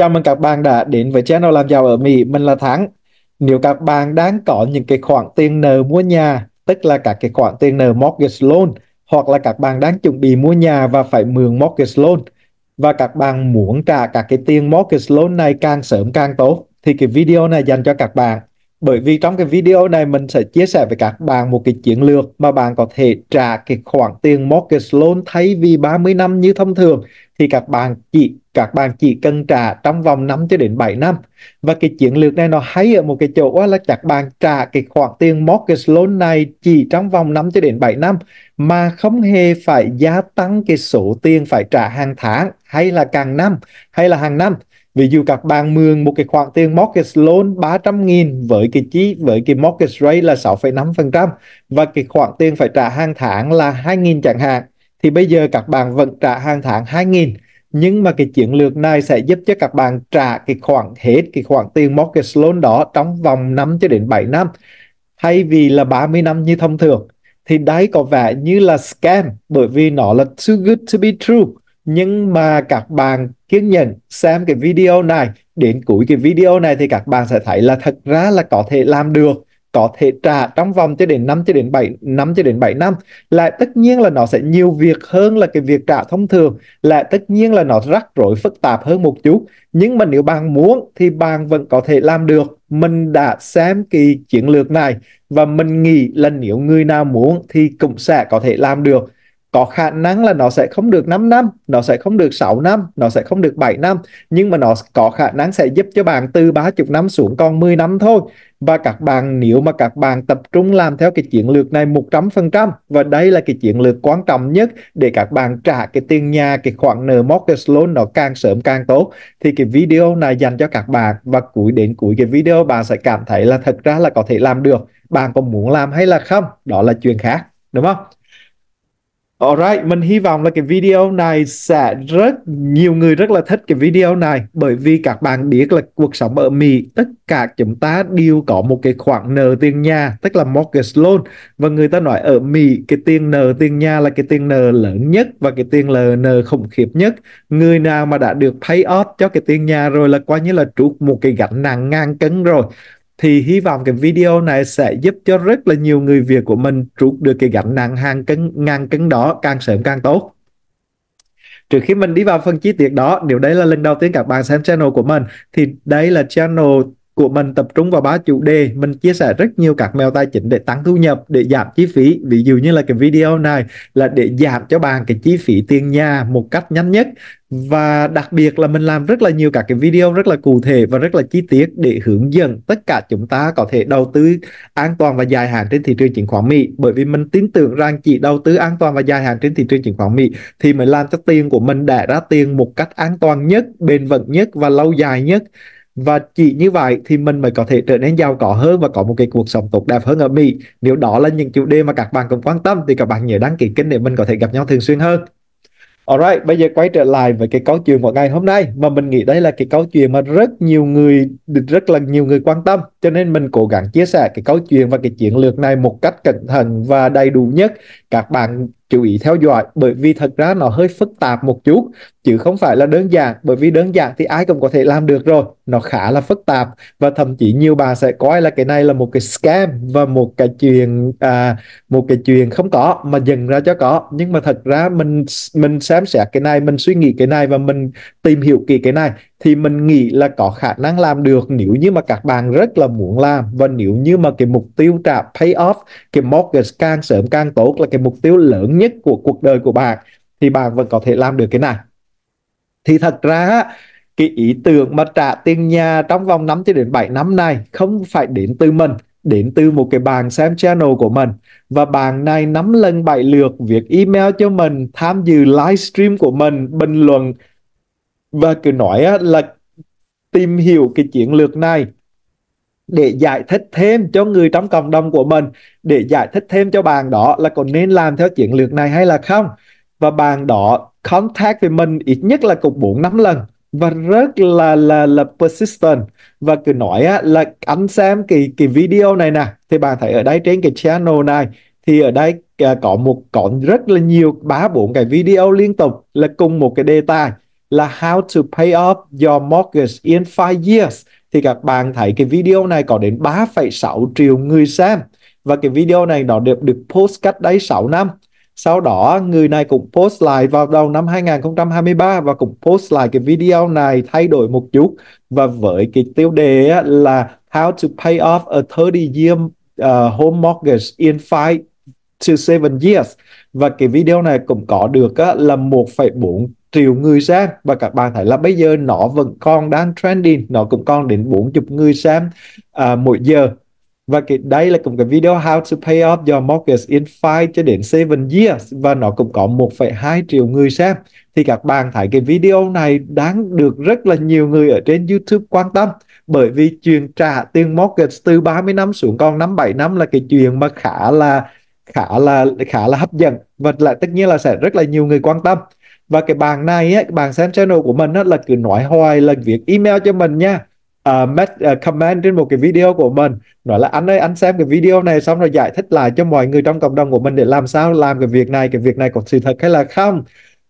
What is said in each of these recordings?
Chào mừng các bạn đã đến với channel làm giàu ở Mỹ, mình là Thắng. Nếu các bạn đang có những cái khoản tiền nợ mua nhà, tức là các cái khoản tiền nợ mortgage loan, hoặc là các bạn đang chuẩn bị mua nhà và phải mượn mortgage loan, và các bạn muốn trả các cái tiền mortgage loan này càng sớm càng tốt, thì cái video này dành cho các bạn bởi vì trong cái video này mình sẽ chia sẻ với các bạn một cái chiến lược mà bạn có thể trả cái khoản tiền mortgage loan thay vì 30 năm như thông thường thì các bạn chỉ các bạn chỉ cần trả trong vòng 5 cho đến 7 năm. Và cái chiến lược này nó hay ở một cái chỗ là các bạn trả cái khoản tiền mortgage loan này chỉ trong vòng 5 cho đến 7 năm mà không hề phải gia tăng cái số tiền phải trả hàng tháng hay là càng năm hay là hàng năm ví dụ các bạn mượn một cái khoản tiền mortgage loan 300 nghìn với cái chi với cái mortgage rate là 6,5% và cái khoản tiền phải trả hàng tháng là 2 nghìn chẳng hạn thì bây giờ các bạn vẫn trả hàng tháng 2 nghìn nhưng mà cái chiến lược này sẽ giúp cho các bạn trả cái khoản hết cái khoản tiền mortgage loan đó trong vòng 5 cho đến 7 năm thay vì là 30 năm như thông thường thì đấy có vẻ như là scam bởi vì nó là too good to be true nhưng mà các bạn kiên nhẫn xem cái video này đến cuối cái video này thì các bạn sẽ thấy là thật ra là có thể làm được có thể trả trong vòng cho đến 5 cho đến 7 năm cho đến 7 năm lại tất nhiên là nó sẽ nhiều việc hơn là cái việc trả thông thường lại tất nhiên là nó rắc rối phức tạp hơn một chút nhưng mà nếu bạn muốn thì bạn vẫn có thể làm được mình đã xem kỳ chiến lược này và mình nghĩ là nếu người nào muốn thì cũng sẽ có thể làm được có khả năng là nó sẽ không được 5 năm, nó sẽ không được 6 năm, nó sẽ không được 7 năm, nhưng mà nó có khả năng sẽ giúp cho bạn từ 30 năm xuống còn 10 năm thôi. Và các bạn nếu mà các bạn tập trung làm theo cái chiến lược này 100% và đây là cái chiến lược quan trọng nhất để các bạn trả cái tiền nhà, cái khoản nợ mortgage loan nó càng sớm càng tốt thì cái video này dành cho các bạn và cuối đến cuối cái video bạn sẽ cảm thấy là thật ra là có thể làm được bạn có muốn làm hay là không đó là chuyện khác đúng không Alright, mình hy vọng là cái video này sẽ rất nhiều người rất là thích cái video này bởi vì các bạn biết là cuộc sống ở Mỹ tất cả chúng ta đều có một cái khoản nợ tiền nhà tức là mortgage loan và người ta nói ở Mỹ cái tiền nợ tiền nhà là cái tiền nợ lớn nhất và cái tiền nợ nợ khủng khiếp nhất người nào mà đã được pay off cho cái tiền nhà rồi là coi như là trút một cái gánh nặng ngang cấn rồi thì hy vọng cái video này sẽ giúp cho rất là nhiều người Việt của mình trút được cái gánh nặng hàng cân ngang cân đó càng sớm càng tốt. Trước khi mình đi vào phần chi tiết đó, nếu đây là lần đầu tiên các bạn xem channel của mình thì đây là channel của mình tập trung vào ba chủ đề mình chia sẻ rất nhiều các mèo tài chính để tăng thu nhập để giảm chi phí ví dụ như là cái video này là để giảm cho bạn cái chi phí tiền nhà một cách nhanh nhất và đặc biệt là mình làm rất là nhiều các cái video rất là cụ thể và rất là chi tiết để hướng dẫn tất cả chúng ta có thể đầu tư an toàn và dài hạn trên thị trường chứng khoán Mỹ bởi vì mình tin tưởng rằng chỉ đầu tư an toàn và dài hạn trên thị trường chứng khoán Mỹ thì mới làm cho tiền của mình đẻ ra tiền một cách an toàn nhất, bền vững nhất và lâu dài nhất và chỉ như vậy thì mình mới có thể trở nên giàu có hơn và có một cái cuộc sống tốt đẹp hơn ở Mỹ nếu đó là những chủ đề mà các bạn cũng quan tâm thì các bạn nhớ đăng ký kênh để mình có thể gặp nhau thường xuyên hơn Alright, bây giờ quay trở lại với cái câu chuyện của ngày hôm nay mà mình nghĩ đây là cái câu chuyện mà rất nhiều người rất là nhiều người quan tâm cho nên mình cố gắng chia sẻ cái câu chuyện và cái chiến lược này một cách cẩn thận và đầy đủ nhất các bạn chú ý theo dõi bởi vì thật ra nó hơi phức tạp một chút chứ không phải là đơn giản bởi vì đơn giản thì ai cũng có thể làm được rồi nó khá là phức tạp và thậm chí nhiều bà sẽ coi là cái này là một cái scam và một cái chuyện à, một cái chuyện không có mà dừng ra cho có nhưng mà thật ra mình mình xem xét cái này mình suy nghĩ cái này và mình tìm hiểu kỹ cái này thì mình nghĩ là có khả năng làm được nếu như mà các bạn rất là muốn làm và nếu như mà cái mục tiêu trả pay off cái mortgage càng sớm càng tốt là cái mục tiêu lớn nhất của cuộc đời của bạn thì bạn vẫn có thể làm được cái này thì thật ra cái ý tưởng mà trả tiền nhà trong vòng 5 cho đến 7 năm này không phải đến từ mình đến từ một cái bàn xem channel của mình và bạn này nắm lần bảy lượt việc email cho mình tham dự livestream của mình bình luận và cứ nói là tìm hiểu cái chiến lược này để giải thích thêm cho người trong cộng đồng của mình để giải thích thêm cho bạn đó là có nên làm theo chiến lược này hay là không và bạn đó contact với mình ít nhất là cục 4 năm lần và rất là là là persistent và cứ nói á, là anh xem cái cái video này nè thì bạn thấy ở đây trên cái channel này thì ở đây à, có một có rất là nhiều ba bốn cái video liên tục là cùng một cái đề tài là How to pay off your mortgage in 5 years thì các bạn thấy cái video này có đến 3,6 triệu người xem và cái video này nó được được post cách đây 6 năm. Sau đó người này cũng post lại vào đầu năm 2023 và cũng post lại cái video này thay đổi một chút và với cái tiêu đề là How to pay off a 30 year uh, home mortgage in 5 to 7 years và cái video này cũng có được á, là 1,4 triệu người xem và các bạn thấy là bây giờ nó vẫn còn đang trending nó cũng còn đến 40 người xem uh, à, mỗi giờ và cái đây là cũng cái video how to pay off your mortgage in 5 cho đến 7 years và nó cũng có 1,2 triệu người xem thì các bạn thấy cái video này đáng được rất là nhiều người ở trên YouTube quan tâm bởi vì chuyện trả tiền mortgage từ 30 năm xuống còn 57 năm là cái chuyện mà khá là khá là khá là hấp dẫn và lại tất nhiên là sẽ rất là nhiều người quan tâm và cái bạn này á, bạn xem channel của mình á, là cứ nói hoài là việc email cho mình nha uh, met, uh, comment trên một cái video của mình nói là anh ơi anh xem cái video này xong rồi giải thích lại cho mọi người trong cộng đồng của mình để làm sao làm cái việc này cái việc này có sự thật hay là không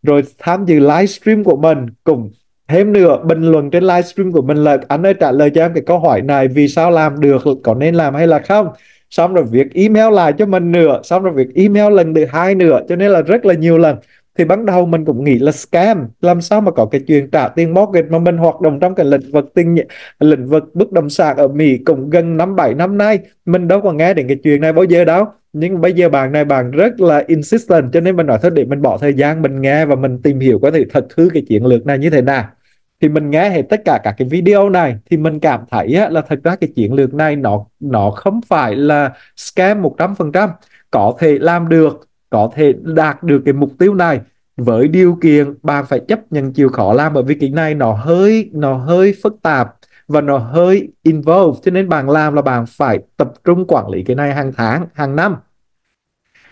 rồi tham dự livestream của mình cùng thêm nữa bình luận trên livestream của mình là anh ơi trả lời cho em cái câu hỏi này vì sao làm được có nên làm hay là không xong rồi việc email lại cho mình nữa xong rồi việc email lần thứ hai nữa cho nên là rất là nhiều lần thì ban đầu mình cũng nghĩ là scam làm sao mà có cái chuyện trả tiền mortgage mà mình hoạt động trong cái lĩnh vực tiền lĩnh vực bất động sản ở Mỹ cũng gần năm bảy năm nay mình đâu có nghe đến cái chuyện này bao giờ đâu nhưng bây giờ bạn này bạn rất là insistent cho nên mình nói thôi để mình bỏ thời gian mình nghe và mình tìm hiểu có thể thật hư cái chiến lược này như thế nào thì mình nghe hết tất cả các cái video này thì mình cảm thấy á, là thật ra cái chiến lược này nó nó không phải là scam 100% có thể làm được có thể đạt được cái mục tiêu này với điều kiện bạn phải chấp nhận chịu khó làm bởi vì cái này nó hơi nó hơi phức tạp và nó hơi involved cho nên bạn làm là bạn phải tập trung quản lý cái này hàng tháng hàng năm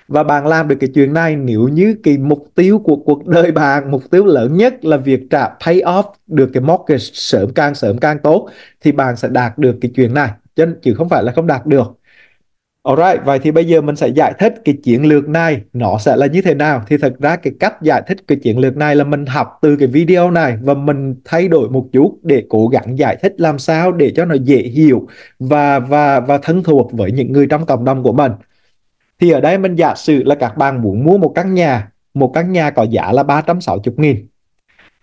và bạn làm được cái chuyện này nếu như cái mục tiêu của cuộc đời bạn mục tiêu lớn nhất là việc trả pay off được cái mortgage sớm càng sớm càng tốt thì bạn sẽ đạt được cái chuyện này chứ, chứ không phải là không đạt được Alright, vậy thì bây giờ mình sẽ giải thích cái chiến lược này nó sẽ là như thế nào. Thì thật ra cái cách giải thích cái chiến lược này là mình học từ cái video này và mình thay đổi một chút để cố gắng giải thích làm sao để cho nó dễ hiểu và và và thân thuộc với những người trong cộng đồng của mình. Thì ở đây mình giả sử là các bạn muốn mua một căn nhà, một căn nhà có giá là 360 nghìn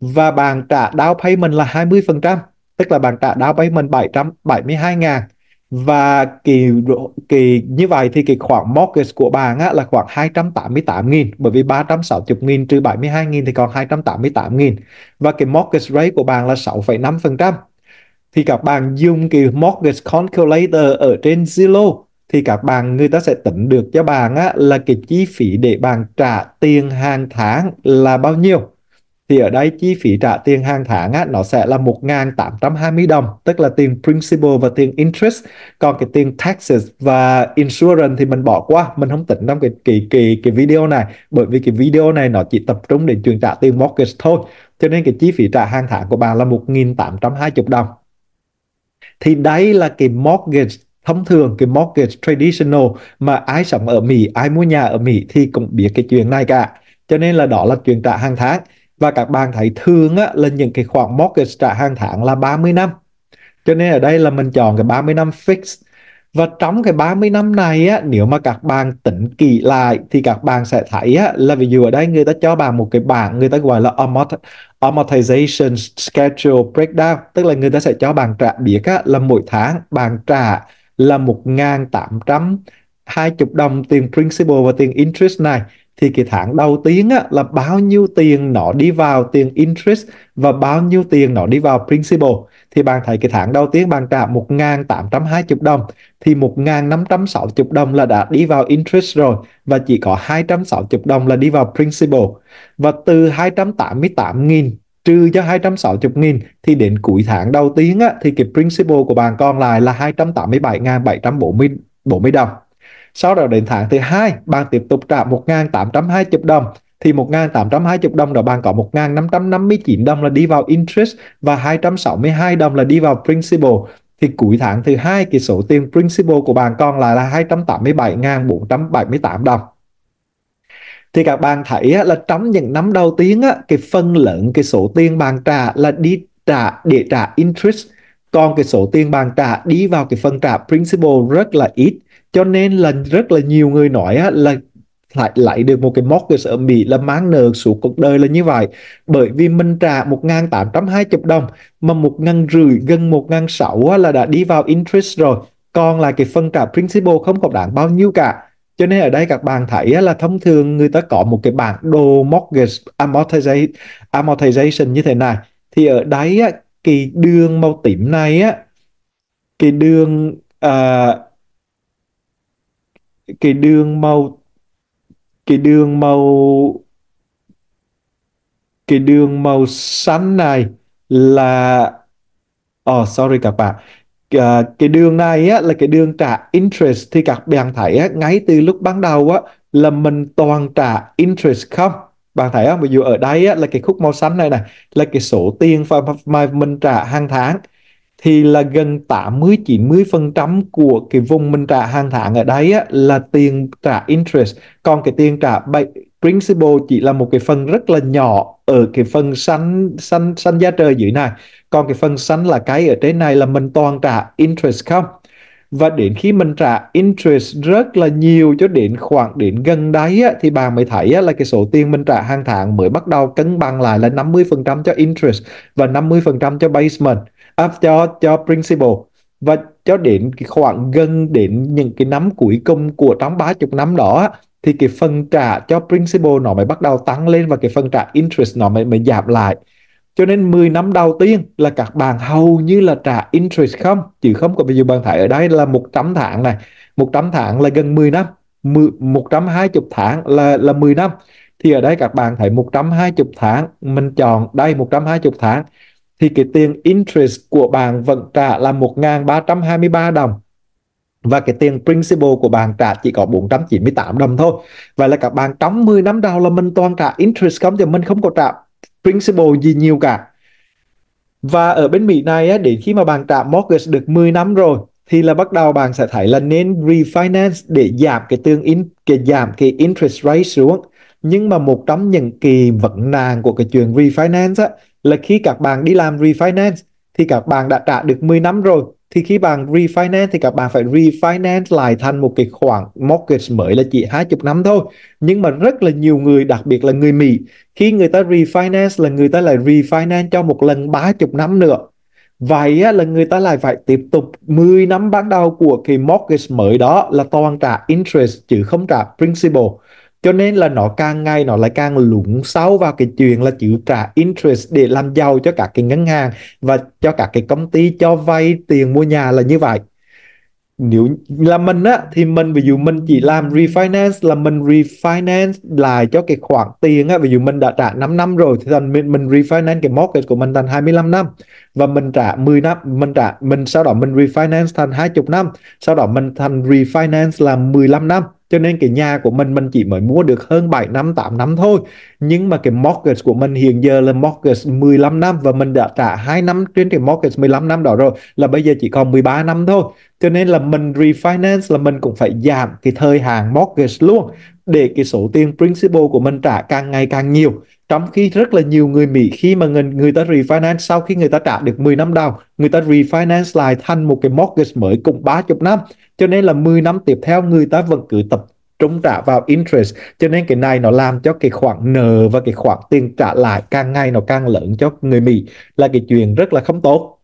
và bạn trả down payment là 20%, tức là bạn trả down payment 772 ngàn và kỳ kỳ như vậy thì cái khoản mortgage của bạn á, là khoảng 288.000 bởi vì 360.000 trừ 72.000 thì còn 288.000 và cái mortgage rate của bạn là 6,5% thì các bạn dùng cái mortgage calculator ở trên Zillow thì các bạn người ta sẽ tính được cho bạn á, là cái chi phí để bạn trả tiền hàng tháng là bao nhiêu thì ở đây chi phí trả tiền hàng tháng á, nó sẽ là 1.820 đồng tức là tiền principal và tiền interest còn cái tiền taxes và insurance thì mình bỏ qua mình không tính trong cái cái cái cái video này bởi vì cái video này nó chỉ tập trung để chuyển trả tiền mortgage thôi cho nên cái chi phí trả hàng tháng của bạn là 1.820 đồng thì đấy là cái mortgage thông thường cái mortgage traditional mà ai sống ở Mỹ ai mua nhà ở Mỹ thì cũng biết cái chuyện này cả cho nên là đó là chuyện trả hàng tháng và các bạn thấy thường á, là những cái khoản mortgage trả hàng tháng là 30 năm cho nên ở đây là mình chọn cái 30 năm fix và trong cái 30 năm này á, nếu mà các bạn tính kỳ lại thì các bạn sẽ thấy á, là ví dụ ở đây người ta cho bạn một cái bảng người ta gọi là amortization schedule breakdown tức là người ta sẽ cho bạn trả biết á, là mỗi tháng bạn trả là 1.820 đồng tiền principal và tiền interest này thì cái tháng đầu tiên á, là bao nhiêu tiền nó đi vào tiền interest và bao nhiêu tiền nó đi vào principal thì bạn thấy cái tháng đầu tiên bạn trả 1.820 đồng thì 1.560 đồng là đã đi vào interest rồi và chỉ có 260 đồng là đi vào principal và từ 288.000 trừ cho 260.000 thì đến cuối tháng đầu tiên á, thì cái principal của bạn còn lại là 287.740 40 đồng sau đó đến tháng thứ hai, bạn tiếp tục trả 1.820 đồng thì 1.820 đồng đó bạn có 1.559 đồng là đi vào interest và 262 đồng là đi vào principal thì cuối tháng thứ hai cái số tiền principal của bạn còn lại là 287.478 đồng thì các bạn thấy là trong những năm đầu tiên cái phần lớn cái số tiền bạn trả là đi trả để trả interest còn cái số tiền bạn trả đi vào cái phần trả principal rất là ít cho nên là rất là nhiều người nói á, là lại lại được một cái mortgage ở Mỹ là mang nợ suốt cuộc đời là như vậy bởi vì mình trả 1.820 đồng mà một ngàn rưỡi gần một ngàn sáu là đã đi vào interest rồi còn là cái phân trả principal không có đáng bao nhiêu cả cho nên ở đây các bạn thấy là thông thường người ta có một cái bảng đồ mortgage amortization, amortization như thế này thì ở đấy cái đường màu tím này á cái đường uh, cái đường màu cái đường màu cái đường màu xanh này là oh sorry các bạn ờ, cái đường này á, là cái đường trả interest thì các bạn thấy á, ngay từ lúc ban đầu á, là mình toàn trả interest không bạn thấy không ví dụ ở đây á, là cái khúc màu xanh này này là cái số tiền mà mình trả hàng tháng thì là gần 80-90% của cái vùng mình trả hàng tháng ở đây á, là tiền trả interest. Còn cái tiền trả principal chỉ là một cái phần rất là nhỏ ở cái phần xanh xanh xanh giá trời dưới này. Còn cái phần xanh là cái ở trên này là mình toàn trả interest không? Và đến khi mình trả interest rất là nhiều cho đến khoảng đến gần đấy á, thì bạn mới thấy á, là cái số tiền mình trả hàng tháng mới bắt đầu cân bằng lại là 50% cho interest và 50% cho basement à, cho cho principal và cho đến cái khoảng gần đến những cái năm cuối cùng của trong 30 năm đó thì cái phần trả cho principal nó mới bắt đầu tăng lên và cái phần trả interest nó mới mới giảm lại cho nên 10 năm đầu tiên là các bạn hầu như là trả interest không chứ không có ví dụ bạn thấy ở đây là 100 tháng này 100 tháng là gần 10 năm 10, 120 tháng là là 10 năm thì ở đây các bạn thấy 120 tháng mình chọn đây 120 tháng thì cái tiền interest của bạn vẫn trả là 1.323 đồng và cái tiền principal của bạn trả chỉ có 498 đồng thôi. Vậy là các bạn trong 10 năm đầu là mình toàn trả interest không thì mình không có trả principal gì nhiều cả. Và ở bên Mỹ này á, để khi mà bạn trả mortgage được 10 năm rồi thì là bắt đầu bạn sẽ thấy là nên refinance để giảm cái tương in cái giảm cái interest rate xuống nhưng mà một trong những kỳ vấn nàng của cái chuyện refinance á, là khi các bạn đi làm refinance thì các bạn đã trả được 10 năm rồi thì khi bạn refinance thì các bạn phải refinance lại thành một cái khoản mortgage mới là chỉ 20 năm thôi nhưng mà rất là nhiều người đặc biệt là người Mỹ khi người ta refinance là người ta lại refinance cho một lần 30 năm nữa vậy là người ta lại phải tiếp tục 10 năm ban đầu của cái mortgage mới đó là toàn trả interest chứ không trả principal cho nên là nó càng ngày nó lại càng lũng sâu vào cái chuyện là chịu trả interest để làm giàu cho các cái ngân hàng và cho các cái công ty cho vay tiền mua nhà là như vậy nếu là mình á thì mình ví dụ mình chỉ làm refinance là mình refinance lại cho cái khoản tiền á ví dụ mình đã trả 5 năm rồi thì thành mình mình refinance cái mortgage của mình thành 25 năm và mình trả 10 năm mình trả mình sau đó mình refinance thành 20 năm sau đó mình thành refinance là 15 năm cho nên cái nhà của mình mình chỉ mới mua được hơn 7 năm 8 năm thôi nhưng mà cái mortgage của mình hiện giờ là mortgage 15 năm và mình đã trả 2 năm trên cái mortgage 15 năm đó rồi là bây giờ chỉ còn 13 năm thôi cho nên là mình refinance là mình cũng phải giảm cái thời hạn mortgage luôn để cái số tiền principal của mình trả càng ngày càng nhiều trong khi rất là nhiều người Mỹ khi mà người, người ta refinance sau khi người ta trả được 10 năm đầu người ta refinance lại thành một cái mortgage mới cùng 30 năm cho nên là 10 năm tiếp theo người ta vẫn cứ tập trung trả vào interest cho nên cái này nó làm cho cái khoản nợ và cái khoản tiền trả lại càng ngày nó càng lớn cho người Mỹ là cái chuyện rất là không tốt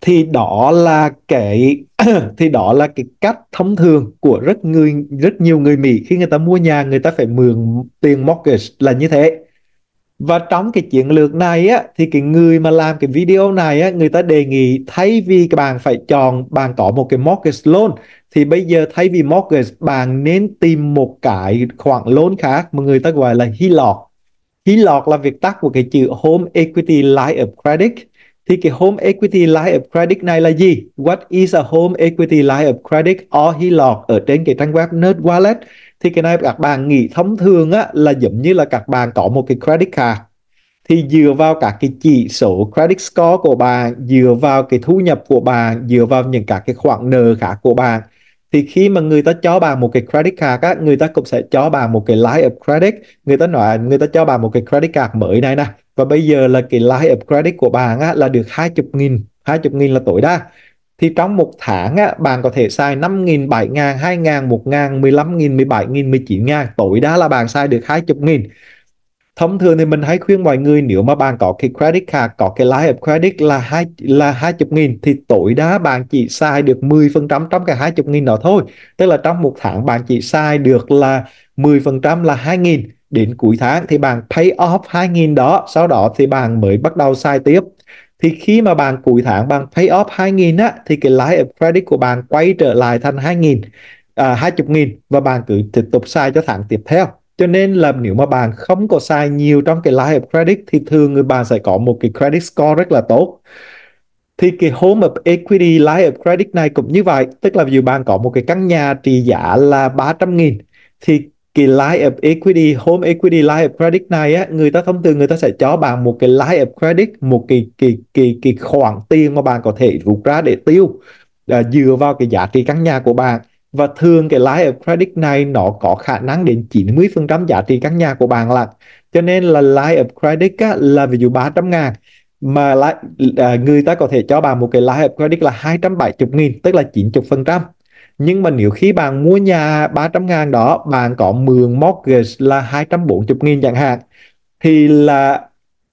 thì đó là cái thì đó là cái cách thông thường của rất người rất nhiều người Mỹ khi người ta mua nhà người ta phải mượn tiền mortgage là như thế và trong cái chiến lược này á thì cái người mà làm cái video này á người ta đề nghị thay vì các bạn phải chọn bạn có một cái mortgage loan thì bây giờ thay vì mortgage bạn nên tìm một cái khoản loan khác mà người ta gọi là HELOC HELOC là việc tắt của cái chữ Home Equity Line of Credit thì cái home equity line of credit này là gì what is a home equity line of credit or he log ở trên cái trang web nerd wallet thì cái này các bạn nghĩ thông thường á, là giống như là các bạn có một cái credit card thì dựa vào các cái chỉ số credit score của bạn dựa vào cái thu nhập của bạn dựa vào những các cái khoản nợ khác của bạn thì khi mà người ta cho bạn một cái credit card á, người ta cũng sẽ cho bạn một cái line of credit người ta nói người ta cho bạn một cái credit card mới này nè và bây giờ là cái line of credit của bạn á, là được 20.000 20.000 là tối đa thì trong một tháng á, bạn có thể xài 5.000, 7.000, 2.000, 1.000, 15.000, 17.000, 19.000 tối đa là bạn xài được 20.000 thông thường thì mình hãy khuyên mọi người nếu mà bạn có cái credit card có cái line of credit là hai là 20 nghìn thì tối đa bạn chỉ xài được 10 phần trăm trong cái 20 nghìn đó thôi tức là trong một tháng bạn chỉ xài được là 10 phần trăm là 2 nghìn đến cuối tháng thì bạn pay off 2.000 đó sau đó thì bạn mới bắt đầu sai tiếp thì khi mà bạn cuối tháng bạn pay off 2.000 á thì cái lãi of credit của bạn quay trở lại thành 2.000 à, 20.000 và bạn cứ tiếp tục sai cho tháng tiếp theo cho nên là nếu mà bạn không có sai nhiều trong cái lãi of credit thì thường người bạn sẽ có một cái credit score rất là tốt thì cái home of equity lãi of credit này cũng như vậy tức là dù bạn có một cái căn nhà trị giá là 300 000 thì cái line of equity, home equity, line of credit này á, người ta thông thường người ta sẽ cho bạn một cái line of credit, một cái cái cái cái khoản tiền mà bạn có thể rút ra để tiêu à, dựa vào cái giá trị căn nhà của bạn và thường cái lãi of credit này nó có khả năng đến 90% giá trị căn nhà của bạn là cho nên là lãi of credit á, là ví dụ 300 ngàn mà lại à, người ta có thể cho bạn một cái lãi of credit là 270 nghìn tức là 90% nhưng mà nếu khi bạn mua nhà 300 ngàn đó bạn có mượn mortgage là 240 nghìn chẳng hạn thì là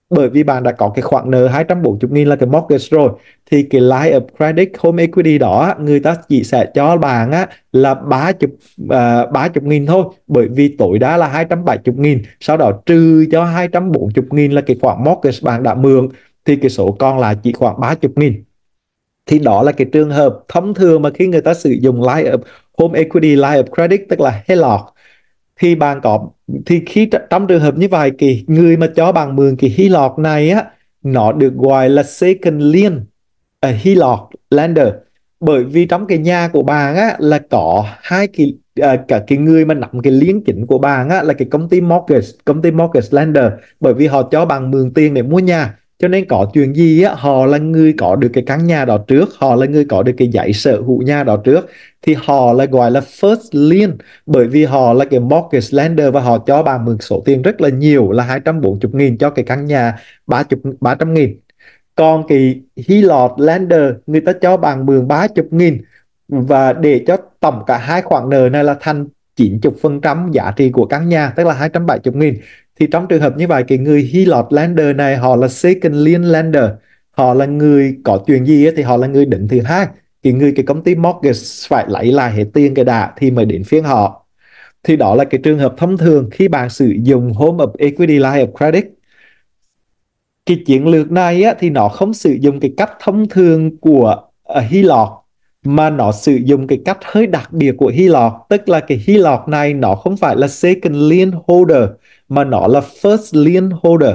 bởi vì bạn đã có cái khoản nợ 240 nghìn là cái mortgage rồi thì cái line of credit home equity đó người ta chỉ sẽ cho bạn á, là 30, uh, 30 nghìn thôi bởi vì tối đa là 270 nghìn sau đó trừ cho 240 nghìn là cái khoản mortgage bạn đã mượn thì cái số còn là chỉ khoảng 30 nghìn thì đó là cái trường hợp thông thường mà khi người ta sử dụng line up home equity line up credit tức là hay lọt thì bạn có thì khi trong trường hợp như vậy thì người mà cho bạn mượn cái hy lọt này á nó được gọi là second lien uh, hy lọt lender bởi vì trong cái nhà của bạn á là có hai cái à, cả cái người mà nắm cái liên chỉnh của bạn á là cái công ty mortgage công ty mortgage lender bởi vì họ cho bạn mượn tiền để mua nhà cho nên có chuyện gì á, họ là người có được cái căn nhà đó trước họ là người có được cái giấy sở hữu nhà đó trước thì họ là gọi là first lien bởi vì họ là cái mortgage lender và họ cho bạn mượn số tiền rất là nhiều là 240 nghìn cho cái căn nhà 30, 300 nghìn còn cái Hy Lọt Lander người ta cho bạn mượn 30 nghìn và để cho tổng cả hai khoản nợ này là thành 90% giá trị của căn nhà tức là 270 nghìn thì trong trường hợp như vậy cái người Hy Lạp lander này họ là second lien lander họ là người có chuyện gì ấy, thì họ là người định thứ hai cái người cái công ty mortgage phải lấy lại hết tiền cái đã thì mới đến phiên họ thì đó là cái trường hợp thông thường khi bạn sử dụng home of equity line of credit cái chiến lược này á, thì nó không sử dụng cái cách thông thường của uh, Hy Lạp mà nó sử dụng cái cách hơi đặc biệt của Hy Lạp tức là cái Hy Lạp này nó không phải là second lien holder mà nó là first lien holder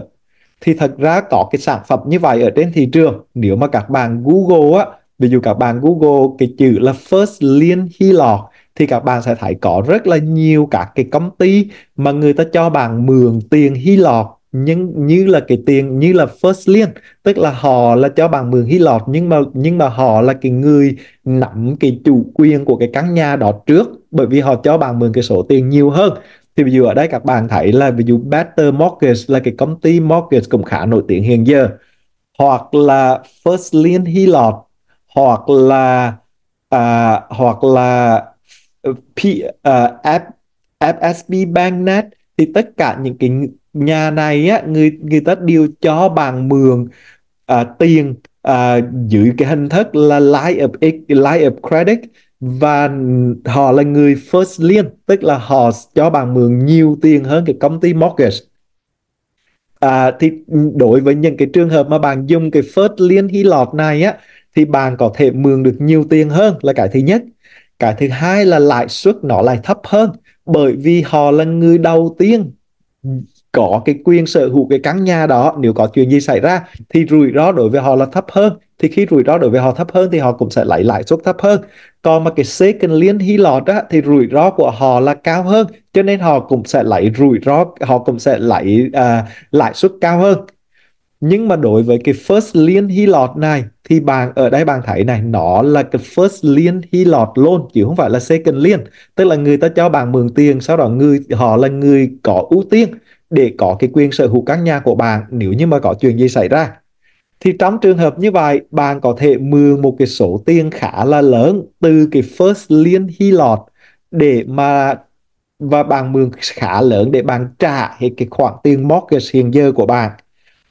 thì thật ra có cái sản phẩm như vậy ở trên thị trường nếu mà các bạn google á ví dụ các bạn google cái chữ là first lien hy lọt thì các bạn sẽ thấy có rất là nhiều các cái công ty mà người ta cho bạn mượn tiền hy lọt nhưng như là cái tiền như là first lien tức là họ là cho bạn mượn hy lọt nhưng mà nhưng mà họ là cái người nắm cái chủ quyền của cái căn nhà đó trước bởi vì họ cho bạn mượn cái số tiền nhiều hơn thì ví dụ ở đây các bạn thấy là ví dụ Better Mortgage là cái công ty mortgage cũng khá nổi tiếng hiện giờ hoặc là First Lien Hilot hoặc là à, hoặc là P, à, F, FSB Banknet thì tất cả những cái nhà này á người người ta đều cho bằng mượn à, tiền à, dưới cái hình thức là line of, line of credit và họ là người first lien tức là họ cho bạn mượn nhiều tiền hơn cái công ty mortgage à, thì đối với những cái trường hợp mà bạn dùng cái first lien hy lọt này á thì bạn có thể mượn được nhiều tiền hơn là cái thứ nhất cái thứ hai là lãi suất nó lại thấp hơn bởi vì họ là người đầu tiên có cái quyền sở hữu cái căn nhà đó nếu có chuyện gì xảy ra thì rủi ro đối với họ là thấp hơn thì khi rủi ro đối với họ thấp hơn thì họ cũng sẽ lấy lãi suất thấp hơn còn mà cái second lien hy lọt á, thì rủi ro của họ là cao hơn cho nên họ cũng sẽ lấy rủi ro họ cũng sẽ lấy à, lãi suất cao hơn nhưng mà đối với cái first lien hy lọt này thì bạn ở đây bạn thấy này nó là cái first lien hy lọt luôn chứ không phải là second lien tức là người ta cho bạn mượn tiền sau đó người họ là người có ưu tiên để có cái quyền sở hữu căn nhà của bạn nếu như mà có chuyện gì xảy ra. Thì trong trường hợp như vậy, bạn có thể mượn một cái số tiền khá là lớn từ cái First Lien Hy Lọt để mà và bạn mượn khá lớn để bạn trả hết cái khoản tiền mortgage hiện giờ của bạn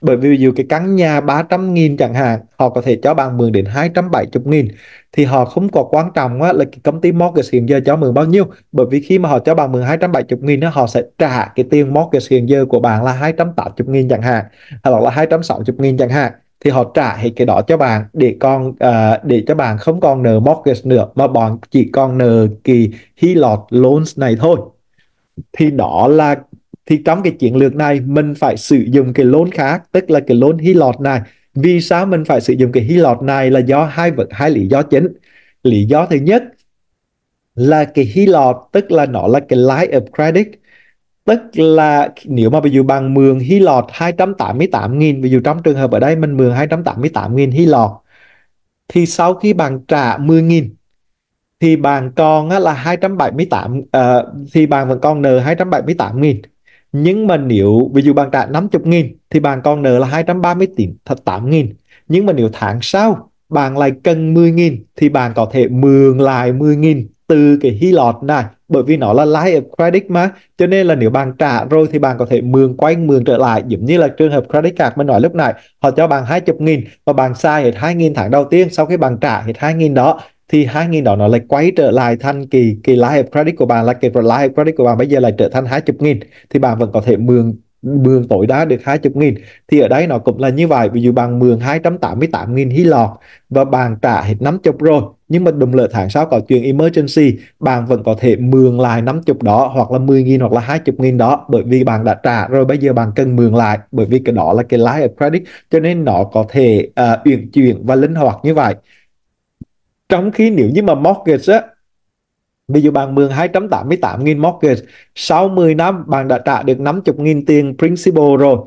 bởi vì dù cái căn nhà 300 nghìn chẳng hạn họ có thể cho bạn mượn đến 270 nghìn thì họ không có quan trọng á, là cái công ty mortgage hiện giờ cho mượn bao nhiêu bởi vì khi mà họ cho bạn mượn 270 nghìn họ sẽ trả cái tiền mortgage hiện giờ của bạn là 280 nghìn chẳng hạn hoặc là 260 nghìn chẳng hạn thì họ trả hết cái đó cho bạn để con uh, để cho bạn không còn nợ mortgage nữa mà bạn chỉ còn nợ kỳ HELOC loans này thôi thì đó là thì trong cái chiến lược này mình phải sử dụng cái loan khác tức là cái loan hí lọt này vì sao mình phải sử dụng cái hí lọt này là do hai vật hai lý do chính lý do thứ nhất là cái hí lọt tức là nó là cái line of credit tức là nếu mà ví dụ bằng mượn hí lọt 288 nghìn ví dụ trong trường hợp ở đây mình mượn 288 nghìn hí lọt thì sau khi bạn trả 10 nghìn thì bạn còn là 278 uh, ờ, thì bạn vẫn còn nợ 278 nghìn nhưng mà nếu ví dụ bạn trả 50 nghìn thì bạn còn nợ là 230 tỷ thật 8 nghìn nhưng mà nếu tháng sau bạn lại cần 10 nghìn thì bạn có thể mượn lại 10 nghìn từ cái hy lọt này bởi vì nó là line of credit mà cho nên là nếu bạn trả rồi thì bạn có thể mượn quay mượn trở lại giống như là trường hợp credit card mình nói lúc này họ cho bạn 20 nghìn và bạn sai hết 2 nghìn tháng đầu tiên sau khi bạn trả hết 2 nghìn đó thì 2.000 đó nó lại quay trở lại thành kỳ kỳ lãi hợp credit của bạn là cái lãi hợp credit của bạn bây giờ lại trở thành 20.000 thì bạn vẫn có thể mượn mượn tối đa được 20 nghìn thì ở đây nó cũng là như vậy ví dụ bạn mượn 288 nghìn hí lọt và bạn trả hết 50 rồi nhưng mà đùng lỡ tháng sau có chuyện emergency bạn vẫn có thể mượn lại 50 đó hoặc là 10 nghìn hoặc là 20 nghìn đó bởi vì bạn đã trả rồi bây giờ bạn cần mượn lại bởi vì cái đó là cái lãi of credit cho nên nó có thể uh, uyển chuyển và linh hoạt như vậy trong khi nếu như mà mortgage á ví dụ bạn mượn 288.000 mortgage 60 năm bạn đã trả được 50.000 tiền principal rồi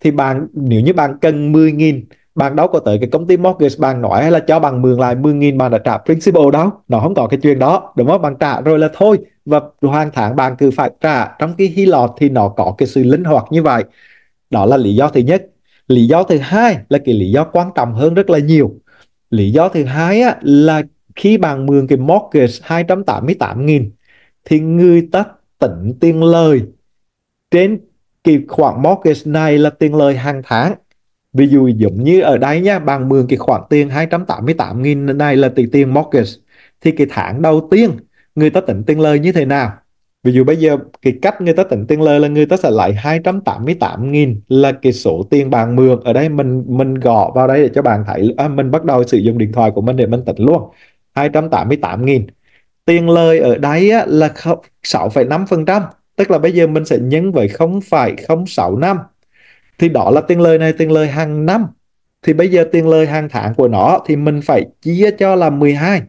thì bạn nếu như bạn cần 10.000 bạn đâu có tới cái công ty mortgage bạn nói hay là cho bạn mượn lại 10.000 bạn đã trả principal đó nó không có cái chuyện đó đúng không bạn trả rồi là thôi và hoàn tháng bạn cứ phải trả trong cái hy lọt thì nó có cái sự linh hoạt như vậy đó là lý do thứ nhất lý do thứ hai là cái lý do quan trọng hơn rất là nhiều lý do thứ hai á, là khi bạn mượn cái mortgage 288 nghìn thì người ta tỉnh tiền lời trên cái khoản mortgage này là tiền lời hàng tháng ví dụ giống như ở đây nha bạn mượn cái khoản tiền 288 nghìn này là tiền tiền mortgage thì cái tháng đầu tiên người ta tỉnh tiền lời như thế nào Ví dụ bây giờ cái cách người ta tính tiền lời là người ta sẽ lấy 288.000 là cái số tiền bạn mượn. Ở đây mình mình gõ vào đây để cho bạn thấy à, mình bắt đầu sử dụng điện thoại của mình để mình tính luôn. 288.000. Tiền lời ở đây á, là 6,5%, tức là bây giờ mình sẽ nhân với 0,065. Thì đó là tiền lời này tiền lời hàng năm. Thì bây giờ tiền lời hàng tháng của nó thì mình phải chia cho là 12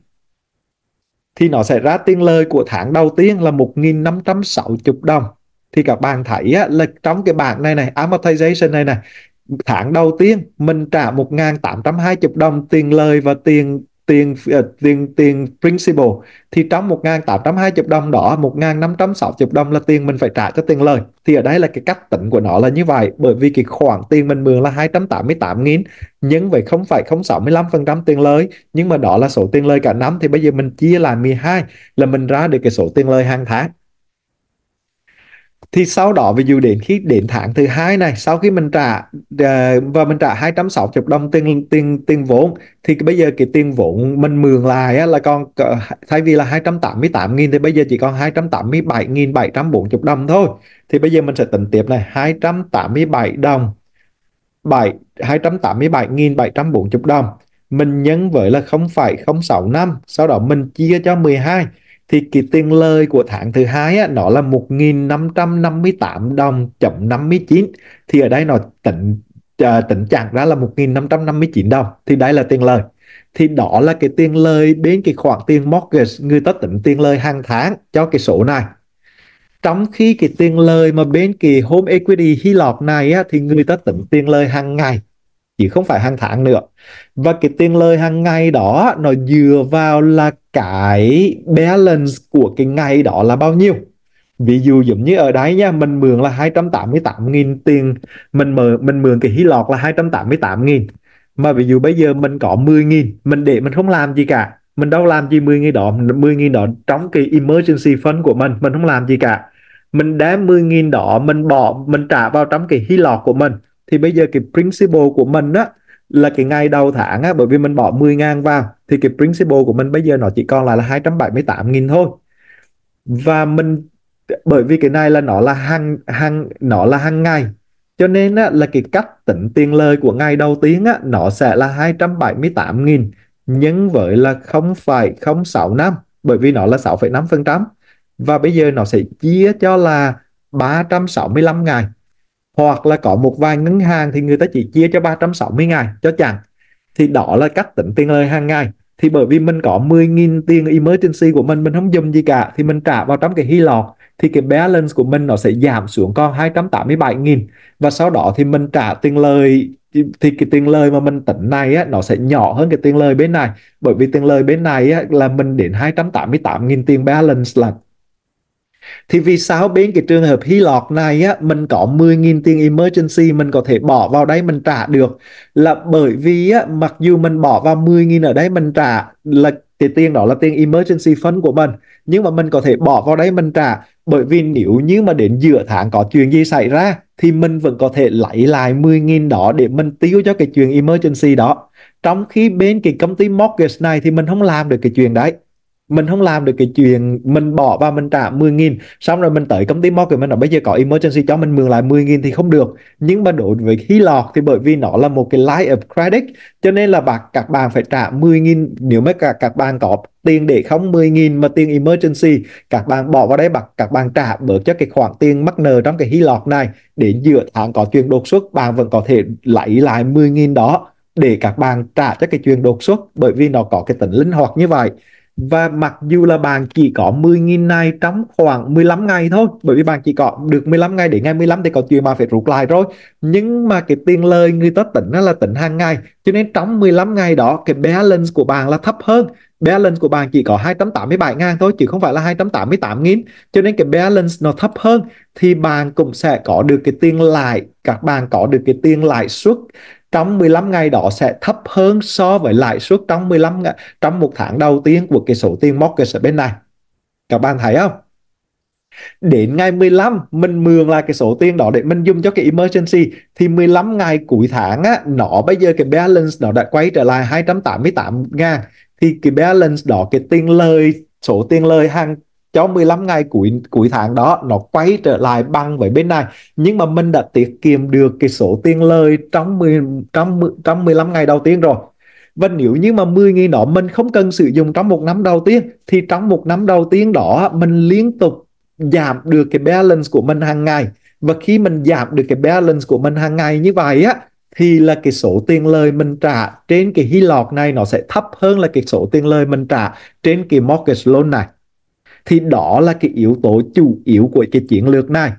thì nó sẽ ra tiền lời của tháng đầu tiên là 1.560 đồng thì các bạn thấy á, là trong cái bảng này này amortization này này tháng đầu tiên mình trả 1.820 đồng tiền lời và tiền tiền ờ, tiền tiền principal thì trong 1820 đồng đó 1560 đồng là tiền mình phải trả cho tiền lời thì ở đây là cái cách tính của nó là như vậy bởi vì cái khoản tiền mình mượn là 288 nghìn nhưng vậy không phải 065% tiền lời nhưng mà đó là số tiền lời cả năm thì bây giờ mình chia lại 12 là mình ra được cái số tiền lời hàng tháng thì sau đó ví dụ đến khi đến tháng thứ hai này sau khi mình trả ờ, và mình trả 260 triệu đồng tiền tiền tiền vốn thì bây giờ cái tiền vốn mình mượn lại là còn thay vì là 288 nghìn thì bây giờ chỉ còn 287.740 đồng thôi thì bây giờ mình sẽ tính tiếp này 287 đồng 7 287.740 đồng mình nhân với là 0,065 sau đó mình chia cho 12 thì cái tiền lời của tháng thứ hai á, nó là 1.558 đồng chấm 59 thì ở đây nó tính uh, tính chặt ra là 1.559 đồng thì đây là tiền lời thì đó là cái tiền lời đến cái khoản tiền mortgage người ta tính tiền lời hàng tháng cho cái số này trong khi cái tiền lời mà bên kỳ home equity Hy Lạp này á, thì người ta tính tiền lời hàng ngày chứ không phải hàng tháng nữa và cái tiền lời hàng ngày đó nó dựa vào là cái balance của cái ngày đó là bao nhiêu ví dụ giống như ở đấy nha mình mượn là 288.000 tiền mình mượn mình mượn cái hí lọt là 288.000 mà ví dụ bây giờ mình có 10.000 mình để mình không làm gì cả mình đâu làm gì 10.000 đó 10.000 đó trong cái emergency fund của mình mình không làm gì cả mình đá 10.000 đó mình bỏ mình trả vào trong cái hí lọt của mình thì bây giờ cái principle của mình á là cái ngày đầu tháng á bởi vì mình bỏ 10 ngàn vào thì cái principle của mình bây giờ nó chỉ còn lại là 278 nghìn thôi và mình bởi vì cái này là nó là hàng hàng nó là hàng ngày cho nên á, là cái cách tính tiền lời của ngày đầu tiên á, nó sẽ là 278 nghìn nhân với là 0,065 bởi vì nó là 6,5% và bây giờ nó sẽ chia cho là 365 ngày hoặc là có một vài ngân hàng thì người ta chỉ chia cho 360 ngày cho chàng thì đó là cách tính tiền lời hàng ngày thì bởi vì mình có 10.000 tiền emergency của mình mình không dùng gì cả thì mình trả vào trong cái hy lọt thì cái balance của mình nó sẽ giảm xuống còn 287.000 và sau đó thì mình trả tiền lời thì cái tiền lời mà mình tỉnh này á, nó sẽ nhỏ hơn cái tiền lời bên này bởi vì tiền lời bên này á, là mình đến 288.000 tiền balance là thì vì sao bên cái trường hợp Hy lọt này á mình có 10.000 tiền emergency mình có thể bỏ vào đây mình trả được là bởi vì á mặc dù mình bỏ vào 10.000 ở đây mình trả là cái tiền đó là tiền emergency fund của mình nhưng mà mình có thể bỏ vào đây mình trả bởi vì nếu như mà đến giữa tháng có chuyện gì xảy ra thì mình vẫn có thể lấy lại 10.000 đó để mình tiêu cho cái chuyện emergency đó trong khi bên cái công ty mortgage này thì mình không làm được cái chuyện đấy mình không làm được cái chuyện mình bỏ và mình trả 10 nghìn xong rồi mình tới công ty market mình nói bây giờ có emergency cho mình mượn lại 10 nghìn thì không được nhưng mà đối với khi lọt thì bởi vì nó là một cái line of credit cho nên là bạn các bạn phải trả 10 nghìn nếu mà các, các bạn có tiền để không 10 nghìn mà tiền emergency các bạn bỏ vào đây bạn các bạn trả bớt cho cái khoản tiền mắc nợ trong cái hy lọt này để giữa tháng có chuyện đột xuất bạn vẫn có thể lấy lại 10 nghìn đó để các bạn trả cho cái chuyện đột xuất bởi vì nó có cái tính linh hoạt như vậy và mặc dù là bạn chỉ có 10.000 này trong khoảng 15 ngày thôi bởi vì bạn chỉ có được 15 ngày đến ngày 15 thì có chuyện mà phải rút lại rồi nhưng mà cái tiền lời người ta tính là tỉnh hàng ngày cho nên trong 15 ngày đó cái balance của bạn là thấp hơn balance của bạn chỉ có 287 ngàn thôi chứ không phải là 288 nghìn cho nên cái balance nó thấp hơn thì bạn cũng sẽ có được cái tiền lãi các bạn có được cái tiền lãi suất trong 15 ngày đó sẽ thấp hơn so với lãi suất trong 15 ngày, trong một tháng đầu tiên của cái số tiền mortgage ở bên này. Các bạn thấy không? Đến ngày 15 mình mượn lại cái số tiền đó để mình dùng cho cái emergency thì 15 ngày cuối tháng á, nó bây giờ cái balance nó đã quay trở lại 288 ngàn thì cái balance đó cái tiền lời số tiền lời hàng trong 15 ngày cuối cuối tháng đó nó quay trở lại bằng với bên này nhưng mà mình đã tiết kiệm được cái số tiền lời trong 10 trong trong 15 ngày đầu tiên rồi và nếu như mà 10.000 đó mình không cần sử dụng trong một năm đầu tiên thì trong một năm đầu tiên đó mình liên tục giảm được cái balance của mình hàng ngày và khi mình giảm được cái balance của mình hàng ngày như vậy á thì là cái số tiền lời mình trả trên cái lọt này nó sẽ thấp hơn là cái số tiền lời mình trả trên cái mortgage loan này thì đó là cái yếu tố chủ yếu của cái chiến lược này